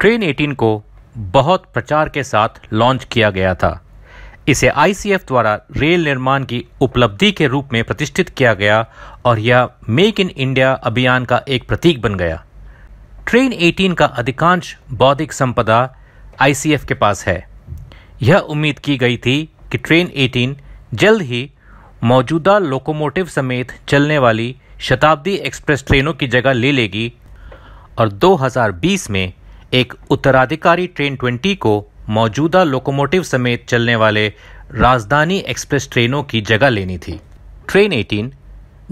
train 18 को बहुत प्रचार के साथ लॉन्च किया गया था इसे आईसीएफ द्वारा रेल निर्माण की उपलब्धि के रूप में प्रतिष्ठित किया गया और यह मेक इन इंडिया अभियान का एक प्रतीक बन गया ट्रेन 18 का अधिकांश बौद्धिक संपदा आईसीएफ के पास है यह उम्मीद की गई थी कि ट्रेन 18 जल्द ही मौजूदा लोकोमोटिव समेत चलने वाली शताब्दी एक्सप्रेस ट्रेनों की जगह ले लेगी और 2020 में एक उत्तराधिकारी ट्रेन 20 को मौजूदा लोकोमोटिव समेत चलने वाले राजधानी एक्सप्रेस ट्रेनों की जगह लेनी थी ट्रेन 18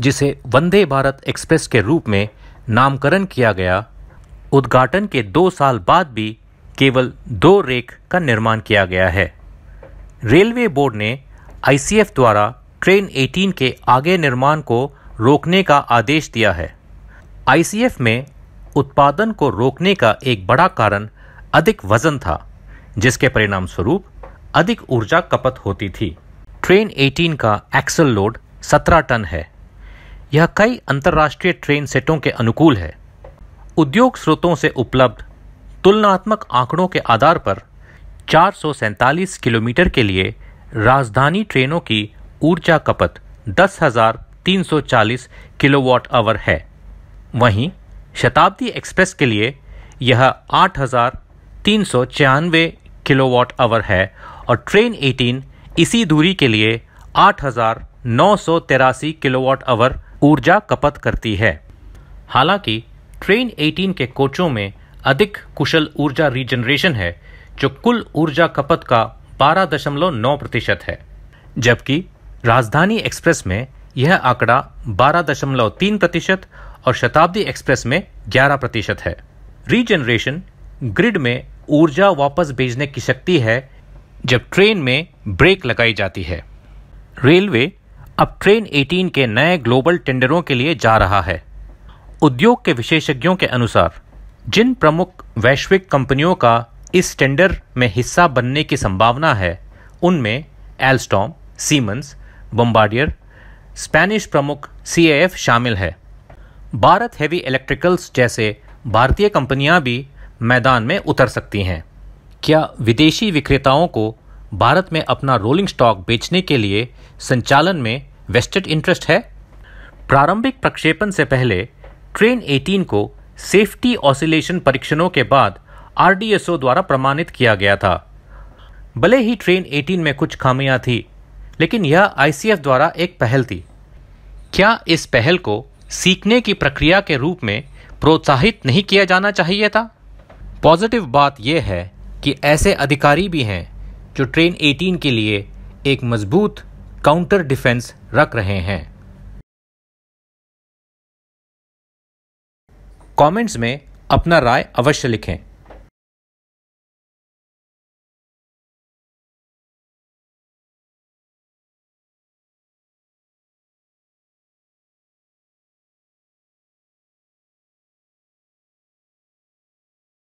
जिसे वंदे भारत एक्सप्रेस के रूप में नामकरण किया गया उद्घाटन के दो साल बाद भी केवल दो रेक का निर्माण किया गया है रेलवे बोर्ड ने आईसीएफ द्वारा ट्रेन 18 के आगे निर्माण को रोकने का आदेश दिया है आईसीएफ में उत्पादन को रोकने का एक बड़ा कारण अधिक वजन था जिसके परिणाम स्वरूप अधिक ऊर्जा खपत होती थी ट्रेन 18 का एक्सल लोड 17 टन है यह कई अंतर्राष्ट्रीय ट्रेन सेटों के अनुकूल है उद्योग स्रोतों से उपलब्ध तुलनात्मक आंकड़ों के आधार पर चार किलोमीटर के लिए राजधानी ट्रेनों की ऊर्जा खपत दस किलोवाट आवर है वहीं शताब्दी एक्सप्रेस के लिए यह आठ हज़ार तीन सौ छियानवे किलोवाट आवर है और ट्रेन 18 इसी दूरी के लिए आठ हज़ार नौ सौ तिरासी किलोवाट आवर ऊर्जा खपत करती है हालांकि ट्रेन 18 के कोचों में अधिक कुशल ऊर्जा रीजनरेशन है जो कुल ऊर्जा खपत का बारह दशमलव नौ प्रतिशत है जबकि राजधानी एक्सप्रेस में यह आंकड़ा बारह दशमलव तीन प्रतिशत और शताब्दी एक्सप्रेस में ग्यारह प्रतिशत है रीजनरेशन ग्रिड में ऊर्जा वापस भेजने की शक्ति है जब ट्रेन में ब्रेक लगाई जाती है रेलवे अब ट्रेन 18 के नए ग्लोबल टेंडरों के लिए जा रहा है उद्योग के विशेषज्ञों के अनुसार जिन प्रमुख वैश्विक कंपनियों का इस टेंडर में हिस्सा बनने की संभावना है उनमें एल्स्टॉम सीमंस बम्बार्डियर स्पेनिश प्रमुख सी शामिल है भारत हैवी इलेक्ट्रिकल्स जैसे भारतीय कंपनियां भी मैदान में उतर सकती हैं क्या विदेशी विक्रेताओं को भारत में अपना रोलिंग स्टॉक बेचने के लिए संचालन में वेस्टेड इंटरेस्ट है प्रारंभिक प्रक्षेपण से पहले ट्रेन 18 को सेफ्टी ऑसिलेशन परीक्षणों के बाद आरडीएसओ द्वारा प्रमाणित किया गया था भले ही ट्रेन 18 में कुछ खामियां थी लेकिन यह आईसीएफ द्वारा एक पहल थी क्या इस पहल को सीखने की प्रक्रिया के रूप में प्रोत्साहित नहीं किया जाना चाहिए था पॉजिटिव बात यह है कि ऐसे अधिकारी भी हैं जो ट्रेन 18 के लिए एक मजबूत काउंटर डिफेंस रख रहे हैं कमेंट्स में अपना राय अवश्य लिखें